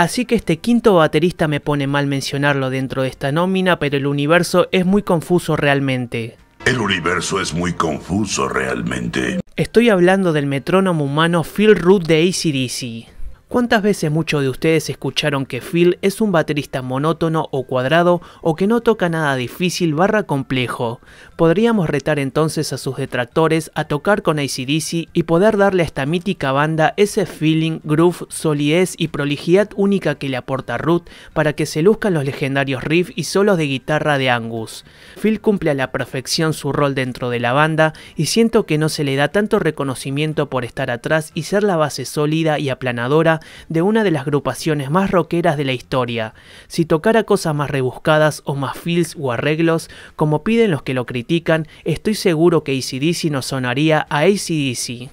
Así que este quinto baterista me pone mal mencionarlo dentro de esta nómina, pero el universo es muy confuso realmente. El universo es muy confuso realmente. Estoy hablando del metrónomo humano Phil Root de ACDC. ¿Cuántas veces muchos de ustedes escucharon que Phil es un baterista monótono o cuadrado o que no toca nada difícil barra complejo? Podríamos retar entonces a sus detractores a tocar con ACDC y poder darle a esta mítica banda ese feeling, groove, solidez y prolijidad única que le aporta Ruth para que se luzcan los legendarios riffs y solos de guitarra de Angus. Phil cumple a la perfección su rol dentro de la banda y siento que no se le da tanto reconocimiento por estar atrás y ser la base sólida y aplanadora de una de las agrupaciones más rockeras de la historia. Si tocara cosas más rebuscadas o más feels o arreglos, como piden los que lo critican, estoy seguro que ACDC no sonaría a ACDC.